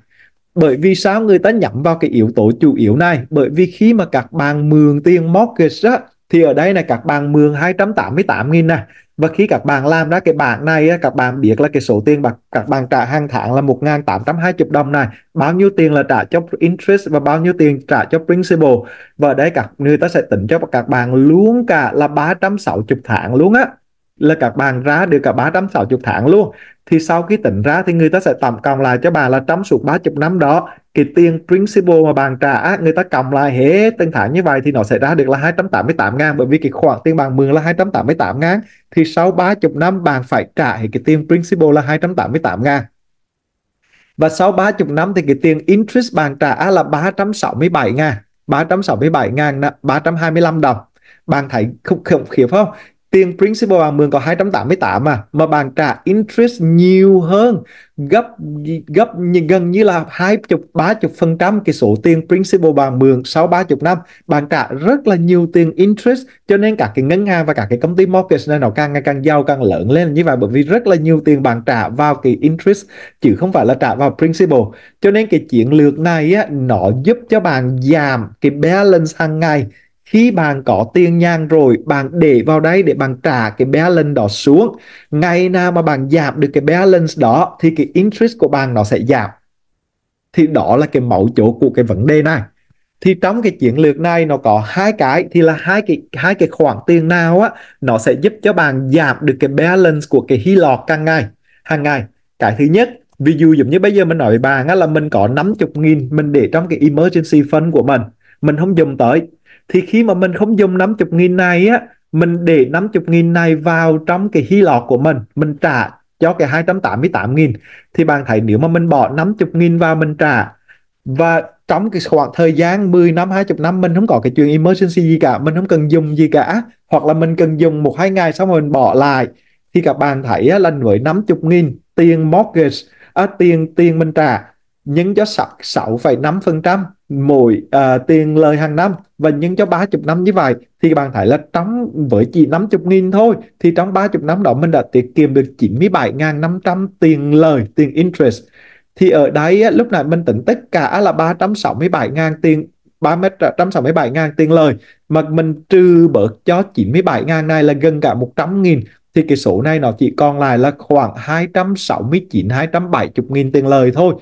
bởi vì sao người ta nhắm vào cái yếu tố chủ yếu này bởi vì khi mà các bạn mượn tiền mortgage á, thì ở đây là các bạn mượn 288 nghìn này và khi các bạn làm ra cái bảng này á, các bạn biết là cái số tiền bạc các bạn trả hàng tháng là 1.820 đồng này bao nhiêu tiền là trả cho interest và bao nhiêu tiền trả cho principal và ở đây các người ta sẽ tính cho các bạn luôn cả là 360 tháng luôn á là các bạn ra được cả 360 tháng luôn thì sau khi tính ra thì người ta sẽ tổng cộng lại cho bà là trong suốt 30 năm đó cái tiền principal mà bạn trả người ta cộng lại hết từng tháng như vậy thì nó sẽ ra được là 288 ngàn bởi vì cái khoản tiền bạn mượn là 288 ngàn thì sau 30 năm bạn phải trả thì cái tiền principal là 288 ngàn và sau 30 năm thì cái tiền interest bạn trả là 367 ngàn 367 ngàn 325 đồng bạn thấy không khủng khiếp không tiền principal bạn à, mượn có 288 mà mà bạn trả interest nhiều hơn gấp gấp gần như là hai chục ba chục phần trăm cái số tiền principal bạn mượn sau ba chục năm bạn trả rất là nhiều tiền interest cho nên cả cái ngân hàng và cả cái công ty mortgage này nó càng ngày càng giàu càng lớn lên như vậy bởi vì rất là nhiều tiền bạn trả vào cái interest chứ không phải là trả vào principal cho nên cái chiến lược này á, nó giúp cho bạn giảm cái balance hàng ngày khi bạn có tiền nhàn rồi bạn để vào đây để bạn trả cái balance đó xuống ngày nào mà bạn giảm được cái balance đó thì cái interest của bạn nó sẽ giảm thì đó là cái mẫu chỗ của cái vấn đề này thì trong cái chiến lược này nó có hai cái thì là hai cái hai cái khoản tiền nào á nó sẽ giúp cho bạn giảm được cái balance của cái hy lọt càng ngày hàng ngày cái thứ nhất ví dụ giống như bây giờ mình nói với bạn á là mình có 50 nghìn mình để trong cái emergency fund của mình mình không dùng tới thì khi mà mình không dùng 50 nghìn này á mình để 50 nghìn này vào trong cái hy lọt của mình mình trả cho cái 288 nghìn thì bạn thấy nếu mà mình bỏ 50 nghìn vào mình trả và trong cái khoảng thời gian 10 năm 20 năm mình không có cái chuyện emergency gì cả mình không cần dùng gì cả hoặc là mình cần dùng một hai ngày xong rồi mình bỏ lại thì các bạn thấy là với 50 nghìn tiền mortgage à, tiền tiền mình trả nhân cho 6, 6,5% mỗi uh, tiền lời hàng năm và nhân cho 30 năm như vậy thì các bạn thấy là trong với chỉ 50 nghìn thôi thì trong 30 năm đó mình đã tiết kiệm được 97.500 tiền lời tiền interest thì ở đây lúc này mình tính tất cả là 367.000 tiền 367.000 tiền lời mà mình trừ bớt cho 97.000 này là gần cả 100.000 thì cái số này nó chỉ còn lại là khoảng 269 270 nghìn tiền lời thôi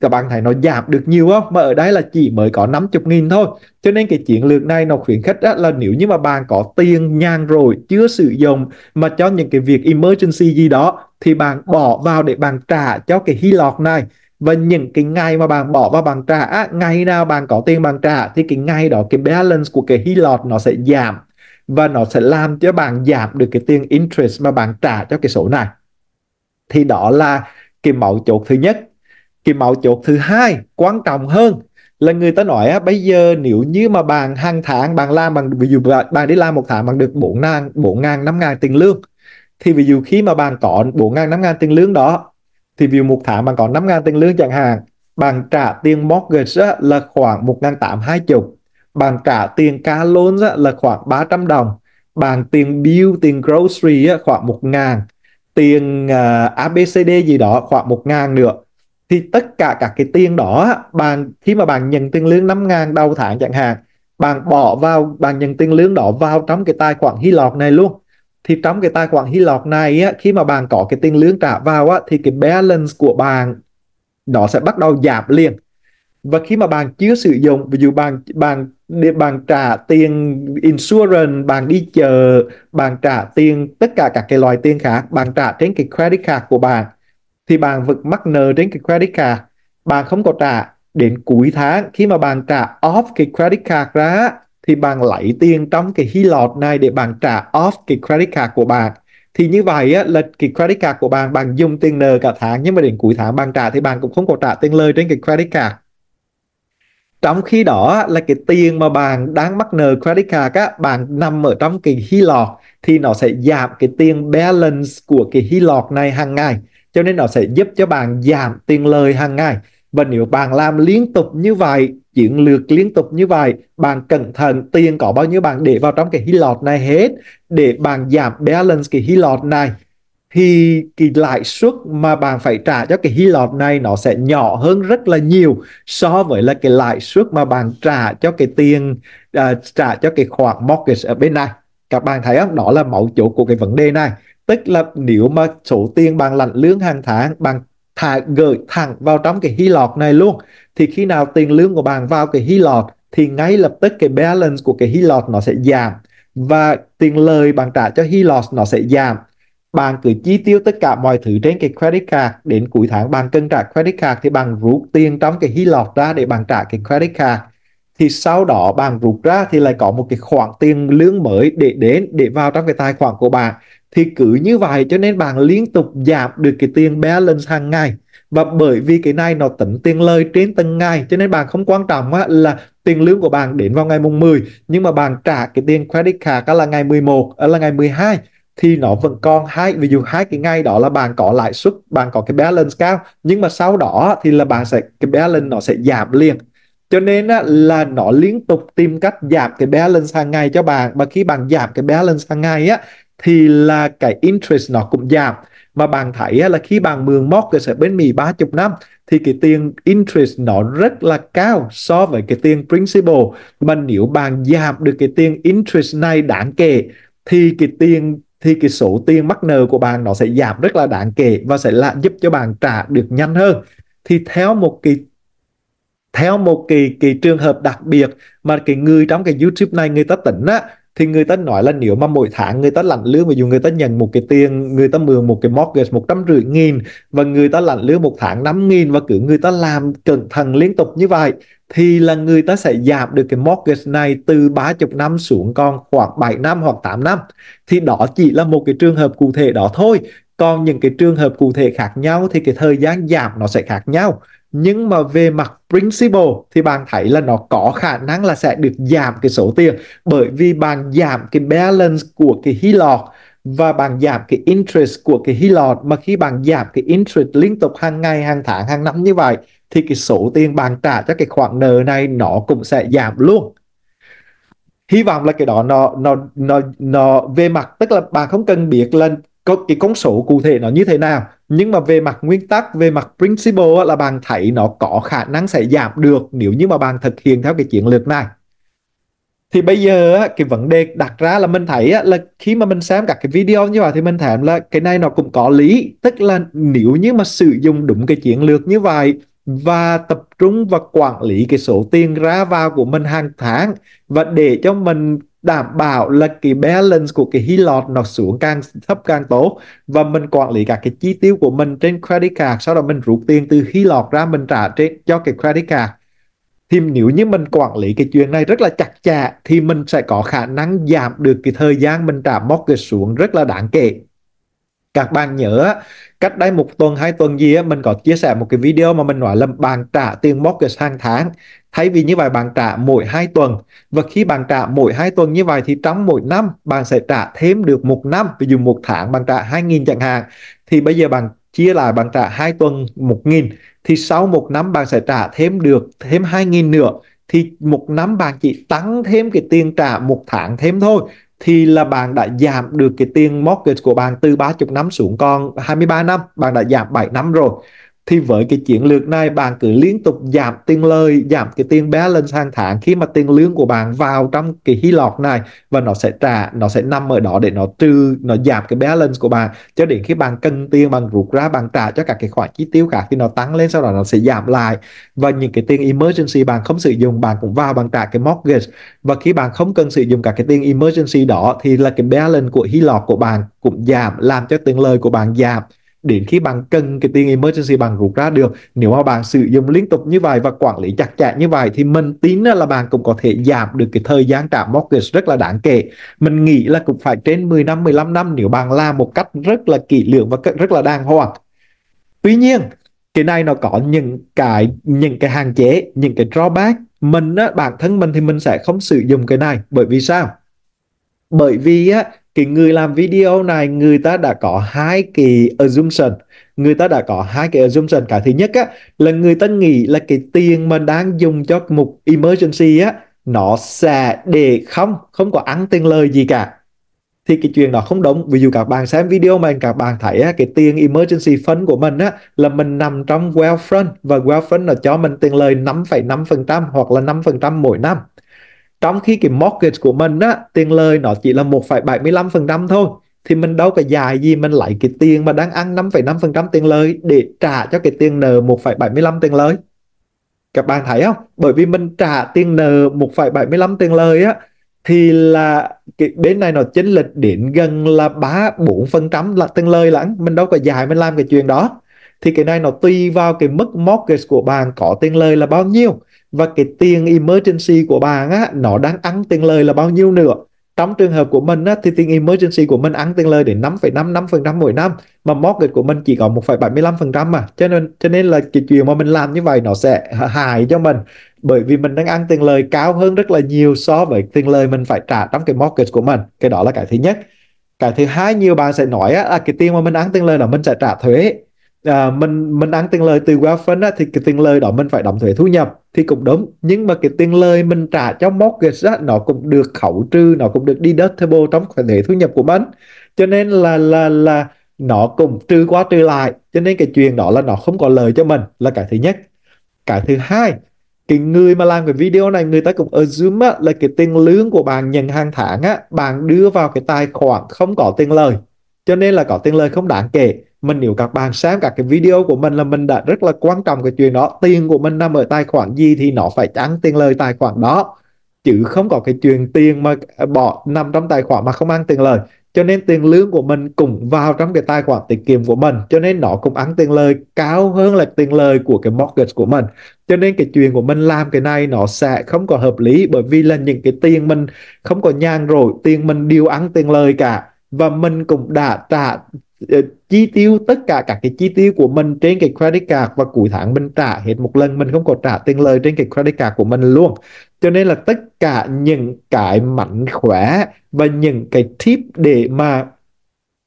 các bạn thấy nó giảm được nhiều không mà ở đây là chỉ mới có 50 nghìn thôi cho nên cái chiến lược này nó khuyến khích á, là nếu như mà bạn có tiền nhàn rồi chưa sử dụng mà cho những cái việc emergency gì đó thì bạn bỏ vào để bạn trả cho cái hy lọt này và những cái ngày mà bạn bỏ vào bạn trả á, ngày nào bạn có tiền bạn trả thì cái ngày đó cái balance của cái hy lọt nó sẽ giảm và nó sẽ làm cho bạn giảm được cái tiền interest mà bạn trả cho cái số này thì đó là cái mẫu chốt thứ nhất cái mạo chốt thứ hai quan trọng hơn là người ta nói á, bây giờ nếu như mà bạn hàng tháng bạn làm bằng ví dụ bạn đi làm một tháng bằng được bốn ngàn bốn ngàn năm ngàn tiền lương thì ví dụ khi mà bạn có bốn ngàn năm ngàn tiền lương đó thì ví dụ một tháng bạn có năm ngàn tiền lương chẳng hạn bạn trả tiền mortgage á, là khoảng một ngàn tám hai chục bạn trả tiền cá lớn là khoảng 300 đồng bạn tiền bill tiền grocery á, khoảng một ngàn tiền uh, à, abcd gì đó khoảng một ngàn nữa thì tất cả các cái tiền đó bạn khi mà bạn nhận tiền lương 5 ngàn đầu tháng chẳng hạn bạn bỏ vào bạn nhận tiền lương đó vào trong cái tài khoản hy lọt này luôn thì trong cái tài khoản hy lọt này á, khi mà bạn có cái tiền lương trả vào á, thì cái balance của bạn nó sẽ bắt đầu giảm liền và khi mà bạn chưa sử dụng ví dụ bạn bạn để bạn trả tiền insurance bạn đi chờ, bạn trả tiền tất cả các cái loại tiền khác bạn trả trên cái credit card của bạn thì bạn vẫn mắc nợ đến cái credit card bạn không có trả đến cuối tháng khi mà bạn trả off cái credit card ra thì bạn lấy tiền trong cái hy lọt này để bạn trả off cái credit card của bạn thì như vậy á, là cái credit card của bạn bạn dùng tiền nợ cả tháng nhưng mà đến cuối tháng bạn trả thì bạn cũng không có trả tiền lời trên cái credit card trong khi đó là cái tiền mà bạn đang mắc nợ credit card á, bạn nằm ở trong cái hy lọt thì nó sẽ giảm cái tiền balance của cái hy lọt này hàng ngày cho nên nó sẽ giúp cho bạn giảm tiền lời hàng ngày và nếu bạn làm liên tục như vậy chuyển lược liên tục như vậy bạn cẩn thận tiền có bao nhiêu bạn để vào trong cái lọt này hết để bạn giảm balance cái lọt này thì cái lãi suất mà bạn phải trả cho cái lọt này nó sẽ nhỏ hơn rất là nhiều so với là cái lãi suất mà bạn trả cho cái tiền uh, trả cho cái khoản mortgage ở bên này các bạn thấy không đó là mấu chốt của cái vấn đề này tức là nếu mà số tiền bạn lãnh lương hàng tháng bạn thả gửi thẳng vào trong cái hy lọt này luôn thì khi nào tiền lương của bạn vào cái hy lọt thì ngay lập tức cái balance của cái hy lọt nó sẽ giảm và tiền lời bạn trả cho hy lọt nó sẽ giảm bạn cứ chi tiêu tất cả mọi thứ trên cái credit card đến cuối tháng bạn cân trả credit card thì bạn rút tiền trong cái hy lọt ra để bạn trả cái credit card thì sau đó bạn rút ra thì lại có một cái khoản tiền lương mới để đến để vào trong cái tài khoản của bạn thì cứ như vậy cho nên bạn liên tục giảm được cái tiền balance hàng ngày và bởi vì cái này nó tính tiền lời trên từng ngày cho nên bạn không quan trọng á, là tiền lương của bạn đến vào ngày mùng 10 nhưng mà bạn trả cái tiền credit card là ngày 11 là ngày 12 thì nó vẫn còn hai ví dụ hai cái ngày đó là bạn có lãi suất bạn có cái balance cao nhưng mà sau đó thì là bạn sẽ cái balance nó sẽ giảm liền cho nên á, là nó liên tục tìm cách giảm cái balance hàng ngày cho bạn và khi bạn giảm cái balance hàng ngày á thì là cái interest nó cũng giảm mà bạn thấy á, là khi bạn mượn mortgage ở bên Mỹ 30 năm thì cái tiền interest nó rất là cao so với cái tiền principal mà nếu bạn giảm được cái tiền interest này đáng kể thì cái tiền thì cái số tiền mắc nợ của bạn nó sẽ giảm rất là đáng kể và sẽ là giúp cho bạn trả được nhanh hơn thì theo một cái theo một cái cái trường hợp đặc biệt mà cái người trong cái YouTube này người ta tỉnh á thì người ta nói là nếu mà mỗi tháng người ta lãnh lương ví dụ người ta nhận một cái tiền người ta mượn một cái mortgage một trăm rưỡi nghìn và người ta lãnh lương một tháng năm nghìn và cứ người ta làm cẩn thận liên tục như vậy thì là người ta sẽ giảm được cái mortgage này từ ba chục năm xuống còn khoảng 7 năm hoặc 8 năm thì đó chỉ là một cái trường hợp cụ thể đó thôi còn những cái trường hợp cụ thể khác nhau thì cái thời gian giảm nó sẽ khác nhau nhưng mà về mặt principle thì bạn thấy là nó có khả năng là sẽ được giảm cái số tiền bởi vì bạn giảm cái balance của cái hy lọt và bạn giảm cái interest của cái hy lọt mà khi bạn giảm cái interest liên tục hàng ngày hàng tháng hàng năm như vậy thì cái số tiền bạn trả cho cái khoản nợ này nó cũng sẽ giảm luôn hy vọng là cái đó nó nó nó nó về mặt tức là bạn không cần biết là có cái con số cụ thể nó như thế nào nhưng mà về mặt nguyên tắc về mặt principle là bạn thấy nó có khả năng sẽ giảm được nếu như mà bạn thực hiện theo cái chiến lược này thì bây giờ cái vấn đề đặt ra là mình thấy là khi mà mình xem các cái video như vậy thì mình thấy là cái này nó cũng có lý tức là nếu như mà sử dụng đúng cái chiến lược như vậy và tập trung và quản lý cái số tiền ra vào của mình hàng tháng và để cho mình đảm bảo là cái balance của cái lọt nó xuống càng thấp càng tốt và mình quản lý các cái chi tiêu của mình trên credit card sau đó mình rút tiền từ lọt ra mình trả trên cho cái credit card thì nếu như mình quản lý cái chuyện này rất là chặt chẽ thì mình sẽ có khả năng giảm được cái thời gian mình trả mortgage xuống rất là đáng kể các bạn nhớ cách đây một tuần hai tuần gì á mình có chia sẻ một cái video mà mình nói là bạn trả tiền mortgage hàng tháng thay vì như vậy bạn trả mỗi hai tuần và khi bạn trả mỗi hai tuần như vậy thì trong mỗi năm bạn sẽ trả thêm được một năm ví dụ một tháng bạn trả hai nghìn chẳng hạn thì bây giờ bạn chia lại bạn trả hai tuần một nghìn thì sau một năm bạn sẽ trả thêm được thêm hai nghìn nữa thì một năm bạn chỉ tăng thêm cái tiền trả một tháng thêm thôi thì là bạn đã giảm được cái tiền mortgage của bạn từ 30 năm xuống còn 23 năm, bạn đã giảm 7 năm rồi thì với cái chiến lược này bạn cứ liên tục giảm tiền lời giảm cái tiền bé lên sang tháng khi mà tiền lương của bạn vào trong cái hí lọt này và nó sẽ trả nó sẽ nằm ở đó để nó trừ nó giảm cái bé lên của bạn cho đến khi bạn cần tiền bằng rút ra bạn trả cho các cái khoản chi tiêu khác thì nó tăng lên sau đó nó sẽ giảm lại và những cái tiền emergency bạn không sử dụng bạn cũng vào bằng trả cái mortgage và khi bạn không cần sử dụng các cái tiền emergency đó thì là cái balance của hí lọt của bạn cũng giảm làm cho tiền lời của bạn giảm đến khi bạn cần cái tiền emergency bạn rút ra được nếu mà bạn sử dụng liên tục như vậy và quản lý chặt chẽ như vậy thì mình tin là bạn cũng có thể giảm được cái thời gian trả mortgage rất là đáng kể mình nghĩ là cũng phải trên 10 năm 15 năm nếu bạn làm một cách rất là kỹ lưỡng và rất là đàng hoàng tuy nhiên cái này nó có những cái những cái hạn chế những cái drawback mình á, bản thân mình thì mình sẽ không sử dụng cái này bởi vì sao bởi vì á, cái người làm video này người ta đã có hai cái assumption người ta đã có hai cái assumption cái thứ nhất á là người ta nghĩ là cái tiền mà đang dùng cho mục emergency á nó sẽ để không không có ăn tiền lời gì cả thì cái chuyện đó không đúng ví dụ các bạn xem video mà các bạn thấy á, cái tiền emergency fund của mình á là mình nằm trong wealth fund và wealth fund là cho mình tiền lời 5,5% hoặc là 5% mỗi năm trong khi cái mortgage của mình á tiền lời nó chỉ là 1,75% thôi thì mình đâu có dài gì mình lấy cái tiền mà đang ăn 5,5% tiền lời để trả cho cái tiền nợ 1,75 tiền lời các bạn thấy không bởi vì mình trả tiền nợ 1,75 tiền lời á thì là cái bên này nó chính lịch điện gần là bốn phần trăm là tiền lời lắm mình đâu có dài mình làm cái chuyện đó thì cái này nó tùy vào cái mức mortgage của bạn có tiền lời là bao nhiêu và cái tiền emergency của bạn á nó đang ăn tiền lời là bao nhiêu nữa trong trường hợp của mình á, thì tiền emergency của mình ăn tiền lời đến 5,5 5% mỗi năm mà mortgage của mình chỉ có 1,75% mà cho nên cho nên là cái chuyện mà mình làm như vậy nó sẽ hại cho mình bởi vì mình đang ăn tiền lời cao hơn rất là nhiều so với tiền lời mình phải trả trong cái mortgage của mình cái đó là cái thứ nhất cái thứ hai nhiều bạn sẽ nói á, là cái tiền mà mình ăn tiền lời là mình sẽ trả thuế à, mình mình ăn tiền lời từ Wealthfront á, thì cái tiền lời đó mình phải đóng thuế thu nhập thì cũng đúng nhưng mà cái tiền lời mình trả cho mortgage á, nó cũng được khấu trừ nó cũng được đi deductible trong thuế thu nhập của mình cho nên là là là nó cũng trừ qua trừ lại cho nên cái chuyện đó là nó không có lời cho mình là cái thứ nhất cái thứ hai cái người mà làm cái video này người ta cũng assume á, là cái tiền lương của bạn nhận hàng tháng á bạn đưa vào cái tài khoản không có tiền lời cho nên là có tiền lời không đáng kể mình nếu các bạn xem các cái video của mình là mình đã rất là quan trọng cái chuyện đó tiền của mình nằm ở tài khoản gì thì nó phải trắng tiền lời tài khoản đó chứ không có cái chuyện tiền mà à, bỏ nằm trong tài khoản mà không ăn tiền lời cho nên tiền lương của mình cũng vào trong cái tài khoản tiết kiệm của mình cho nên nó cũng ăn tiền lời cao hơn là tiền lời của cái mortgage của mình cho nên cái chuyện của mình làm cái này nó sẽ không có hợp lý bởi vì là những cái tiền mình không có nhàn rồi tiền mình đều ăn tiền lời cả và mình cũng đã trả Ờ, chi tiêu tất cả các cái chi tiêu của mình trên cái credit card và cuối tháng mình trả hết một lần mình không có trả tiền lời trên cái credit card của mình luôn cho nên là tất cả những cái mạnh khỏe và những cái tip để mà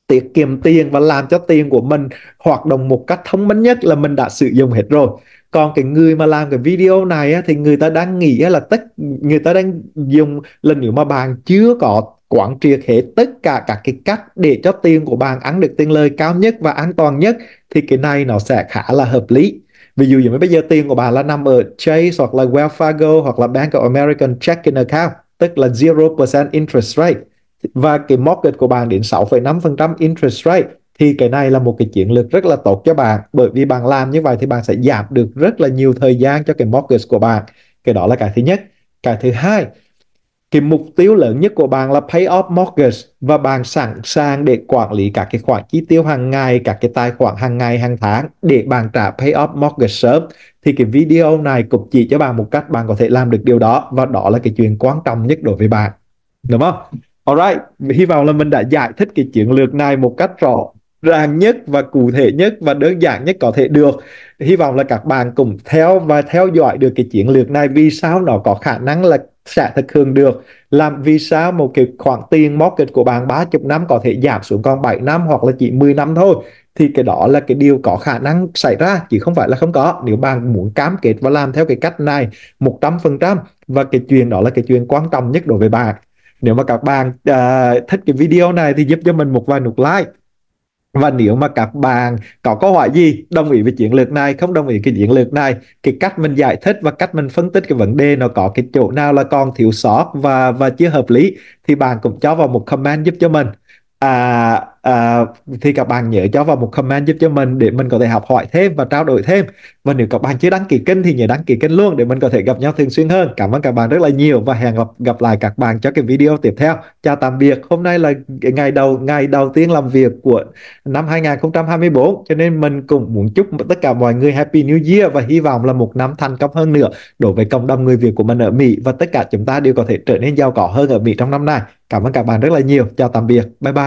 tiết kiệm tiền và làm cho tiền của mình hoạt động một cách thông minh nhất là mình đã sử dụng hết rồi còn cái người mà làm cái video này á, thì người ta đang nghĩ là tất người ta đang dùng là nếu mà bạn chưa có quản triệt hết tất cả các cái cách để cho tiền của bạn ăn được tiền lời cao nhất và an toàn nhất thì cái này nó sẽ khá là hợp lý ví dụ như bây giờ tiền của bạn là nằm ở Chase hoặc là Wells Fargo hoặc là Bank of American checking account tức là 0% interest rate và cái mortgage của bạn đến 6,5% interest rate thì cái này là một cái chiến lược rất là tốt cho bạn bởi vì bạn làm như vậy thì bạn sẽ giảm được rất là nhiều thời gian cho cái mortgage của bạn cái đó là cái thứ nhất cái thứ hai cái mục tiêu lớn nhất của bạn là pay off mortgage và bạn sẵn sàng để quản lý các cái khoản chi tiêu hàng ngày, các cái tài khoản hàng ngày, hàng tháng để bạn trả pay off mortgage sớm thì cái video này cũng chỉ cho bạn một cách bạn có thể làm được điều đó và đó là cái chuyện quan trọng nhất đối với bạn. Đúng không? Alright, hy vọng là mình đã giải thích cái chuyện lược này một cách rõ ràng nhất và cụ thể nhất và đơn giản nhất có thể được. Hy vọng là các bạn cùng theo và theo dõi được cái chiến lược này vì sao nó có khả năng là sẽ thực hiện được làm vì sao một cái khoản tiền market của bạn 30 năm có thể giảm xuống còn 7 năm hoặc là chỉ 10 năm thôi thì cái đó là cái điều có khả năng xảy ra chứ không phải là không có nếu bạn muốn cam kết và làm theo cái cách này 100% và cái chuyện đó là cái chuyện quan trọng nhất đối với bạn nếu mà các bạn uh, thích cái video này thì giúp cho mình một vài nút like và nếu mà các bạn có câu hỏi gì đồng ý với chiến lược này không đồng ý cái chiến lược này cái cách mình giải thích và cách mình phân tích cái vấn đề nó có cái chỗ nào là còn thiếu sót và và chưa hợp lý thì bạn cũng cho vào một comment giúp cho mình à, à, thì các bạn nhớ cho vào một comment giúp cho mình để mình có thể học hỏi thêm và trao đổi thêm và nếu các bạn chưa đăng ký kênh thì nhớ đăng ký kênh luôn để mình có thể gặp nhau thường xuyên hơn cảm ơn các bạn rất là nhiều và hẹn gặp gặp lại các bạn cho cái video tiếp theo chào tạm biệt hôm nay là ngày đầu ngày đầu tiên làm việc của năm 2024 cho nên mình cũng muốn chúc tất cả mọi người happy new year và hy vọng là một năm thành công hơn nữa đối với cộng đồng người Việt của mình ở Mỹ và tất cả chúng ta đều có thể trở nên giàu có hơn ở Mỹ trong năm nay cảm ơn các bạn rất là nhiều chào tạm biệt bye bye